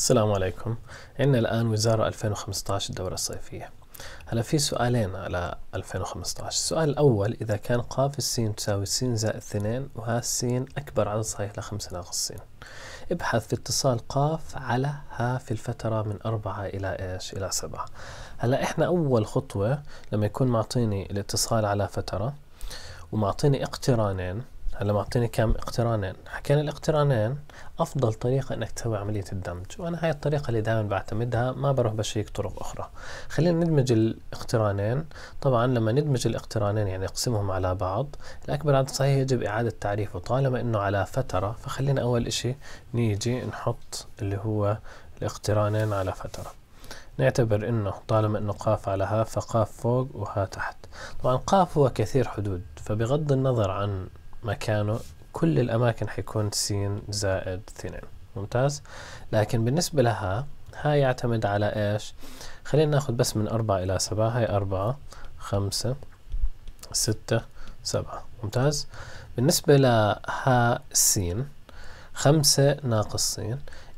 السلام عليكم عندنا الآن وزارة 2015 الدورة الصيفية هلا في سؤالين على 2015 السؤال الأول إذا كان قاف السين تساوي سين زائد اثنين وها السين أكبر عدد صحيح لخمسة ناقص سين ابحث في اتصال قاف على ها في الفترة من أربعة إلى إيش إلى سبعة هلا إحنا أول خطوة لما يكون معطيني الاتصال على فترة ومعطيني اقترانين هلا معطيني كم اقترانين حكينا الاقترانين افضل طريقه انك تسوي عمليه الدمج وانا هاي الطريقه اللي دائما بعتمدها ما بروح بشيك طرق اخرى خلينا ندمج الاقترانين طبعا لما ندمج الاقترانين يعني نقسمهم على بعض الاكبر عدد صحيح يجب اعاده تعريفه طالما انه على فتره فخلينا اول اشي نيجي نحط اللي هو الاقترانين على فتره نعتبر انه طالما انه قاف على ها فقاف فوق وها تحت طبعا قاف هو كثير حدود فبغض النظر عن مكانه كل الأماكن حيكون س زائد اثنين ممتاز لكن بالنسبة لها هاي يعتمد على إيش خلينا ناخد بس من أربعة إلى سبعة هاي أربعة خمسة ستة سبعة ممتاز بالنسبة لها س خمسة ناقص س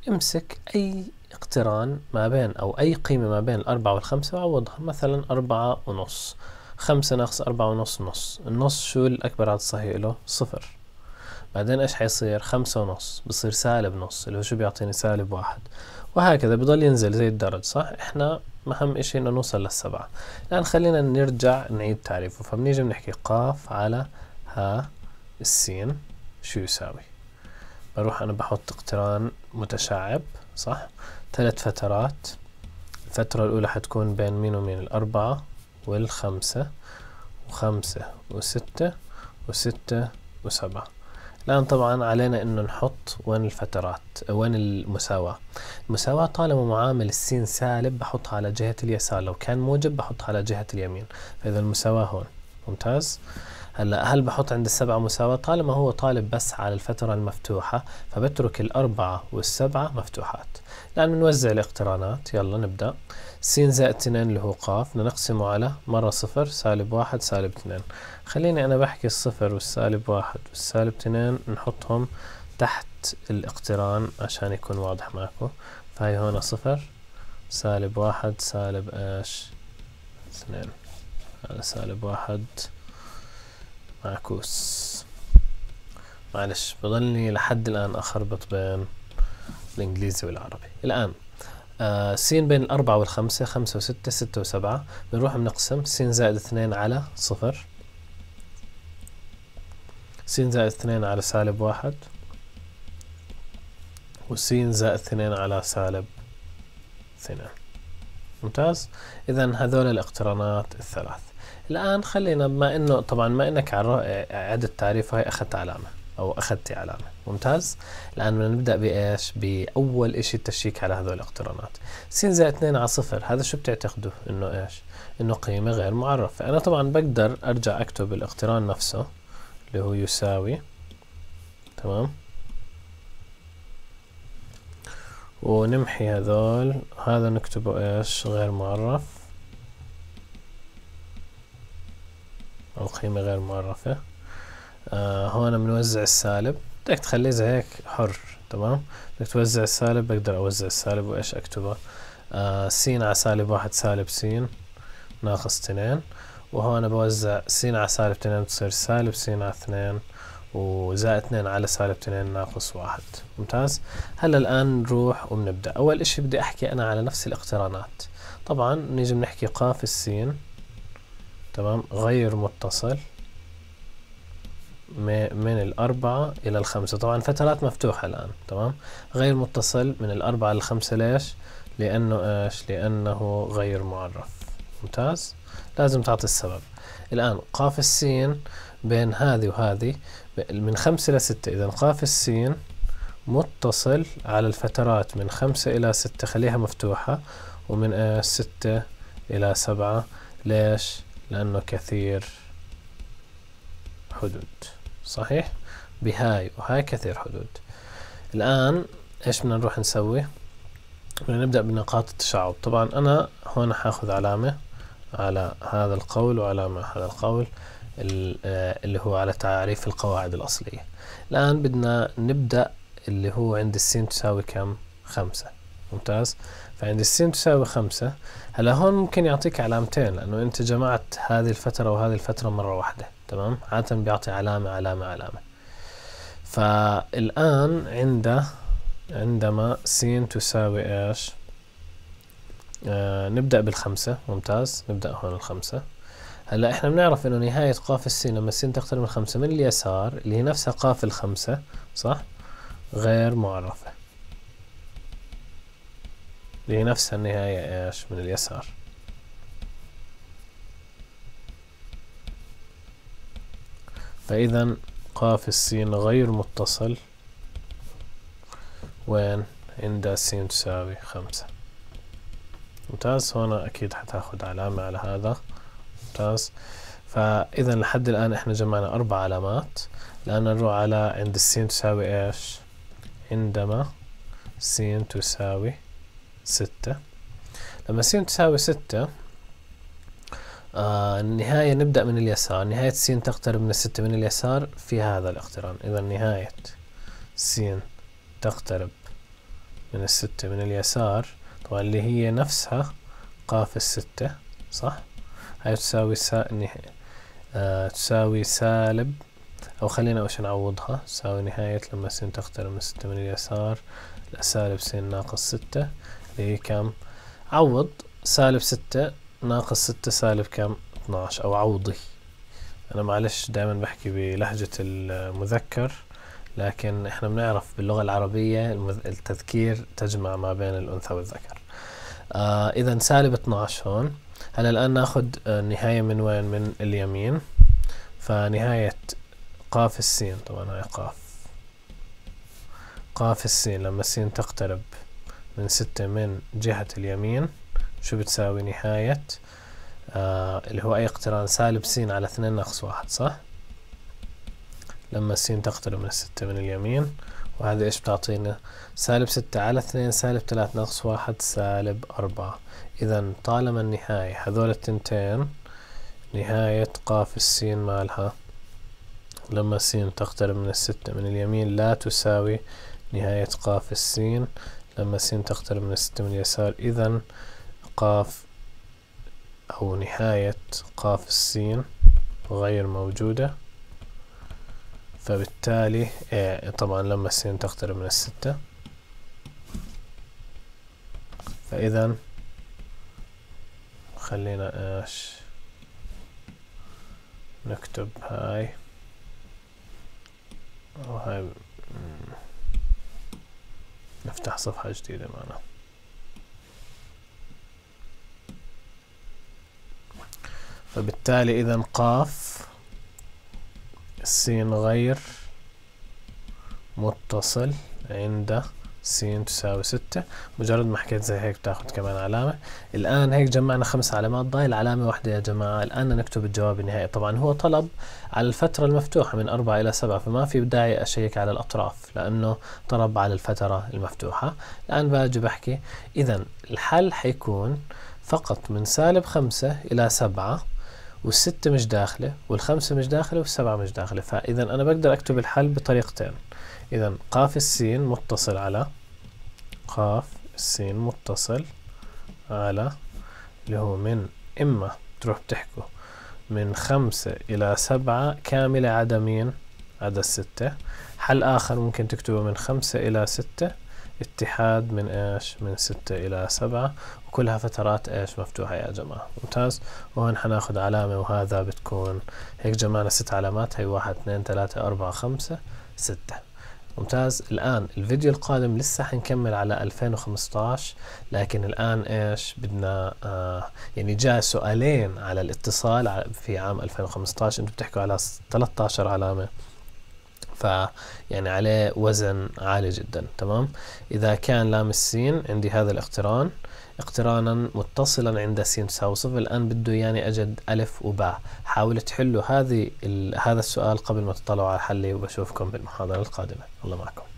امسك أي اقتران ما بين أو أي قيمة ما بين الأربعة والخمسة وعوضها مثلا أربعة ونص خمسة ناقص أربعة ونص نص النص شو الأكبر عدد صحيح له صفر بعدين إيش حيصير خمسة ونص بصير سالب نص اللي هو شو بيعطيني سالب واحد وهكذا بضل ينزل زي الدرج صح إحنا أهم إشي إنه نوصل للسبعة الآن خلينا نرجع نعيد تعريفه فبنيجي بنحكي قاف على ها السين شو يساوي بروح أنا بحط اقتران متشعب صح ثلاث فترات الفترة الأولى حتكون بين مين ومين الأربعة والخمسة وخمسة وستة وستة وسبعة الآن طبعا علينا أنه نحط وين الفترات وين المساواة المساواة طالما معامل السين سالب بحطها على جهة اليسار لو كان موجب بحطها على جهة اليمين فإذا المساواة هون ممتاز هلا هل بحط عند السبعة مساواة؟ طالما هو طالب بس على الفترة المفتوحة فبترك الأربعة والسبعة مفتوحات الآن بنوزع الاقترانات يلا نبدأ س زائد 2 اللي هو ق بدنا نقسمه على مرة صفر سالب واحد سالب 2 خليني أنا بحكي الصفر والسالب واحد والسالب 2 نحطهم تحت الاقتران عشان يكون واضح معكم فهي هون صفر سالب واحد سالب ايش اثنين هذا سالب واحد معكوس معلش بضلني لحد الآن أخربط بين الإنجليزي والعربي الآن آه سين بين الأربعة والخمسة خمسة وستة ستة وسبعة بنروح بنقسم سين زائد اثنين على صفر سين زائد اثنين على سالب واحد وسين زائد اثنين على سالب اثنين ممتاز اذا هذول الاقترانات الثلاث الان خلينا بما انه طبعا ما انك على اعاده تعريف هاي اخذت علامه او اخذتي علامه ممتاز الان بدنا نبدا بايش باول إشي التشيك على هذول الاقترانات س زائد 2 على صفر هذا شو بتعتقدوا انه ايش انه قيمه غير معرفه انا طبعا بقدر ارجع اكتب الاقتران نفسه اللي هو يساوي تمام ونمحي هذول هذا نكتبه ايش غير معرف او قيمة غير معرفة آه هون بنوزع السالب بدك تخليه زي هيك حر تمام بدك توزع السالب بقدر اوزع السالب وايش اكتبه آه س على سالب واحد سالب س ناقص اثنين وهون بوزع س على سالب اثنين بتصير سالب س على اثنين وزائد 2 على سالب 2 ناقص 1 ممتاز هلا الآن نروح وبنبدأ أول إشي بدي أحكي أنا على نفس الاقترانات طبعا نيجي بنحكي قاف السين تمام غير متصل من الأربعة إلى الخمسة طبعا فترات مفتوحة الآن تمام غير متصل من الأربعة للخمسة ليش؟ لأنه إيش؟ لأنه غير معرف ممتاز لازم تعطي السبب الآن قاف السين بين هذه وهذه من خمسة إلى ستة إذا قاف السين متصل على الفترات من خمسة إلى ستة خليها مفتوحة ومن آه، ستة إلى سبعة ليش؟ لأنه كثير حدود صحيح؟ بهاي وهاي كثير حدود الآن إيش بدنا نروح نسوي؟ بدنا نبدأ بنقاط التشعب طبعا أنا هون حاخذ علامة على هذا القول وعلى ما هذا القول آه، اللي هو على تعريف القواعد الأصلية الآن بدنا نبدأ اللي هو عند السين تساوي كم خمسة ممتاز فعند السين تساوي خمسة هلا هون ممكن يعطيك علامتين لأنه أنت جمعت هذه الفترة وهذه الفترة مرة واحدة تمام عادة بيعطي علامة علامة علامة فالآن عند عندما سين تساوي إيش آه نبدأ بالخمسة ممتاز نبدأ هون الخمسة هلا احنا بنعرف انه نهاية قاف السين لما السين تقترب من خمسة من اليسار اللي هي نفسها قاف الخمسة صح غير معرفة اللي هي نفسها النهاية ايش من اليسار فإذا قاف السين غير متصل وين عند السين تساوي خمسة ممتاز هنا أكيد حتاخد علامة على هذا ممتاز فإذا لحد الآن إحنا جمعنا أربع علامات الآن نروح على عند السين تساوي إيش عندما سين تساوي ستة لما سين تساوي ستة آه النهاية نبدأ من اليسار نهاية سين تقترب من الستة من اليسار في هذا الاقتران إذا نهاية سين تقترب من الستة من اليسار واللي هي نفسها قاف الستة صح هاي تساوي سا... آه تساوي سالب أو خلينا أول شي نعوضها تساوي نهاية لما س تقترب من ستة من اليسار سالب س ناقص ستة اللي هي كم عوض سالب ستة ناقص ستة سالب كم 12 أو عوضي أنا معلش دائما بحكي بلهجة المذكر لكن احنا بنعرف باللغة العربية التذكير تجمع ما بين الأنثى والذكر آه إذا سالب 12 هون هلا الآن ناخذ النهاية آه، من وين من اليمين فنهاية قاف السين طبعا هاي قاف قاف السين لما السين تقترب من ستة من جهة اليمين شو بتساوي نهاية آه اللي هو أي اقتران سالب سين على اثنين ناقص واحد صح؟ لما السين تقترب من الستة من اليمين وهذا إيش بتعطينا سالب ستة على اثنين سالب ثلاثة ناقص واحد سالب أربعة إذا طالما النهاية هذول التنتين نهاية قاف السين مالها لما السين تقترب من الستة من اليمين لا تساوي نهاية قاف السين لما السين تقترب من الستة من اليسار إذا قاف أو نهاية قاف السين غير موجودة فبالتالي طبعا لما السين تقترب من الستة فإذا خلينا ايش نكتب هاي وهاي نفتح صفحة جديدة معنا فبالتالي إذا قاف س غير متصل عند س تساوي ستة مجرد ما حكيت زي هيك بتاخد كمان علامة الآن هيك جمعنا خمس علامات ضايل علامة واحدة يا جماعة الآن نكتب الجواب النهائي طبعا هو طلب على الفترة المفتوحة من أربعة إلى سبعة فما في داعي أشيك على الأطراف لأنه طلب على الفترة المفتوحة الآن باجي بحكي إذا الحل حيكون فقط من سالب خمسة إلى سبعة والستة مش داخلة والخمسة مش داخلة والسبعة مش داخلة فإذا أنا بقدر أكتب الحل بطريقتين إذا قاف السين متصل على قاف السين متصل على اللي هو من إما بتروح بتحكوا من خمسة إلى سبعة كاملة عدا مين؟ عدا الستة حل آخر ممكن تكتبه من خمسة إلى ستة اتحاد من ايش من ستة الى سبعة وكلها فترات ايش مفتوحة يا جماعة ممتاز وهون حناخد علامة وهذا بتكون هيك جمعنا ست علامات هي واحد اثنين ثلاثة أربعة خمسة ستة ممتاز الآن الفيديو القادم لسه حنكمل على 2015 لكن الآن إيش بدنا آه يعني جاء سؤالين على الاتصال في عام 2015 أنتم بتحكوا على 13 علامة ف يعني عليه وزن عالي جدا تمام إذا كان لام السين عندي هذا الاقتران اقترانا متصلا عند س تساوي الآن بده يعني أجد ألف وباء حاولوا تحلوا هذه هذا السؤال قبل ما تطلعوا على حلي وبشوفكم بالمحاضرة القادمة الله معكم